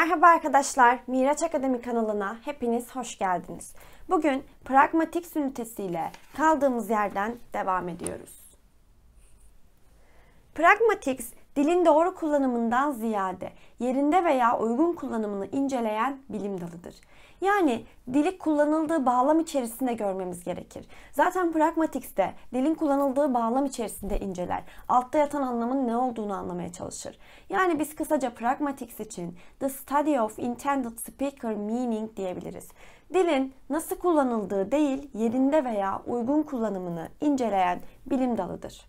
Merhaba arkadaşlar, Miraç Akademi kanalına hepiniz hoş geldiniz. Bugün pragmatik ünitesiyle kaldığımız yerden devam ediyoruz. Pragmatics dilin doğru kullanımından ziyade yerinde veya uygun kullanımını inceleyen bilim dalıdır. Yani dili kullanıldığı bağlam içerisinde görmemiz gerekir. Zaten pragmatiks dilin kullanıldığı bağlam içerisinde inceler. Altta yatan anlamın ne olduğunu anlamaya çalışır. Yani biz kısaca pragmatiks için the study of intended speaker meaning diyebiliriz. Dilin nasıl kullanıldığı değil, yerinde veya uygun kullanımını inceleyen bilim dalıdır.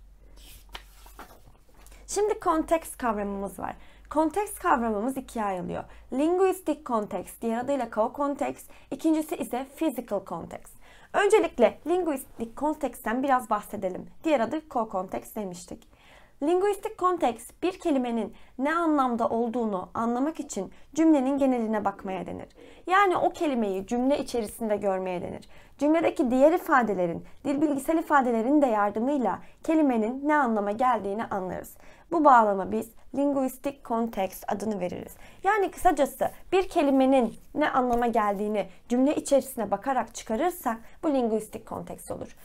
Şimdi konteks kavramımız var. Konteks kavramımız ikiye ayrılıyor. Linguistik konteks, diğer adıyla co-konteks, ikincisi ise physical konteks. Öncelikle linguistik konteksten biraz bahsedelim. Diğer adı co-konteks demiştik. Linguistik konteks bir kelimenin ne anlamda olduğunu anlamak için cümlenin geneline bakmaya denir. Yani o kelimeyi cümle içerisinde görmeye denir. Cümledeki diğer ifadelerin, dil bilgisel ifadelerin de yardımıyla kelimenin ne anlama geldiğini anlarız. Bu bağlama biz linguistik konteks adını veririz. Yani kısacası bir kelimenin ne anlama geldiğini cümle içerisine bakarak çıkarırsak bu linguistik konteks olur.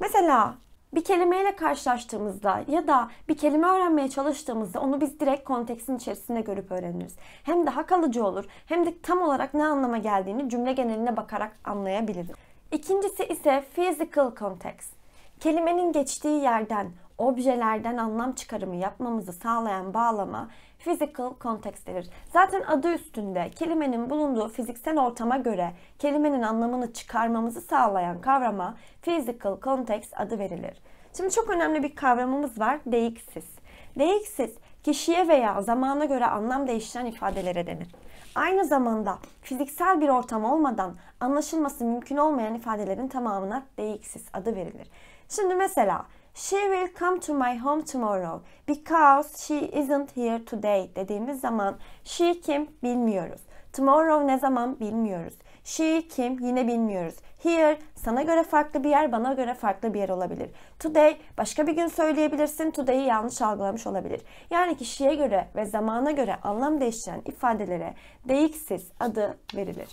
Mesela bir kelimeyle karşılaştığımızda ya da bir kelime öğrenmeye çalıştığımızda onu biz direkt konteksin içerisinde görüp öğreniriz. Hem daha kalıcı olur hem de tam olarak ne anlama geldiğini cümle geneline bakarak anlayabiliriz. İkincisi ise physical context. Kelimenin geçtiği yerden, objelerden anlam çıkarımı yapmamızı sağlayan bağlama physical context'tir. Zaten adı üstünde kelimenin bulunduğu fiziksel ortama göre kelimenin anlamını çıkarmamızı sağlayan kavrama physical context adı verilir. Şimdi çok önemli bir kavramımız var değiksiz. Değiksiz kişiye veya zamana göre anlam değiştiren ifadelere denir. Aynı zamanda fiziksel bir ortam olmadan anlaşılması mümkün olmayan ifadelerin tamamına değiksiz adı verilir. Şimdi mesela She will come to my home tomorrow because she isn't here today dediğimiz zaman she kim bilmiyoruz. Tomorrow ne zaman bilmiyoruz. She kim yine bilmiyoruz. Here sana göre farklı bir yer, bana göre farklı bir yer olabilir. Today başka bir gün söyleyebilirsin. Today'i yanlış algılamış olabilir. Yani kişiye göre ve zamana göre anlam değişen ifadelere değiksiz adı verilir.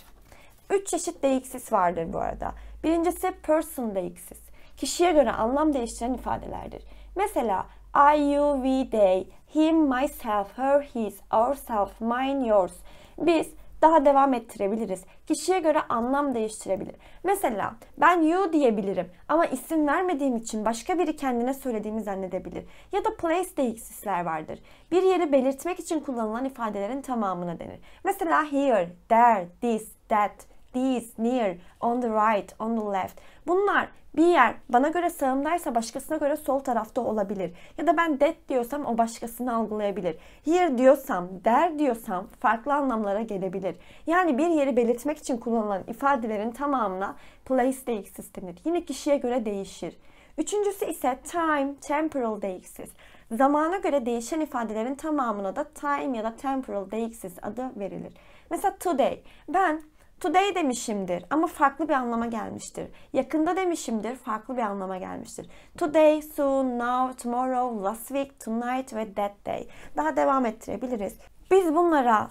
Üç çeşit değiksiz vardır bu arada. Birincisi person değiksiz kişiye göre anlam değiştiren ifadelerdir. Mesela I, you, we, they, him, myself, her, his, ourself, mine, yours. Biz daha devam ettirebiliriz. Kişiye göre anlam değiştirebilir. Mesela ben you diyebilirim ama isim vermediğim için başka biri kendine söylediğimi zannedebilir. Ya da place değişiklikler vardır. Bir yeri belirtmek için kullanılan ifadelerin tamamına denir. Mesela here, there, this, that, these, near, on the right, on the left. Bunlar bir yer bana göre sağımdaysa başkasına göre sol tarafta olabilir. Ya da ben that diyorsam o başkasını algılayabilir. Here diyorsam, "there" diyorsam farklı anlamlara gelebilir. Yani bir yeri belirtmek için kullanılan ifadelerin tamamına place değişsiz denir. Yine kişiye göre değişir. Üçüncüsü ise time, temporal değişsiz. Zamana göre değişen ifadelerin tamamına da time ya da temporal değişsiz adı verilir. Mesela today. Ben Today demişimdir ama farklı bir anlama gelmiştir. Yakında demişimdir farklı bir anlama gelmiştir. Today, soon, now, tomorrow, last week, tonight ve that day. Daha devam ettirebiliriz. Biz bunlara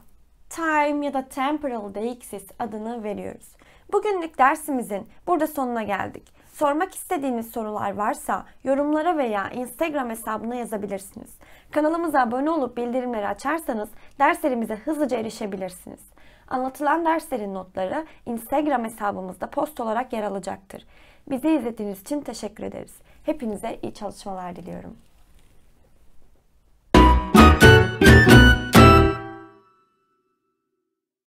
time ya da temporal deixis adını veriyoruz. Bugünlük dersimizin burada sonuna geldik. Sormak istediğiniz sorular varsa yorumlara veya Instagram hesabına yazabilirsiniz. Kanalımıza abone olup bildirimleri açarsanız derslerimize hızlıca erişebilirsiniz. Anlatılan derslerin notları Instagram hesabımızda post olarak yer alacaktır. Bizi izlediğiniz için teşekkür ederiz. Hepinize iyi çalışmalar diliyorum.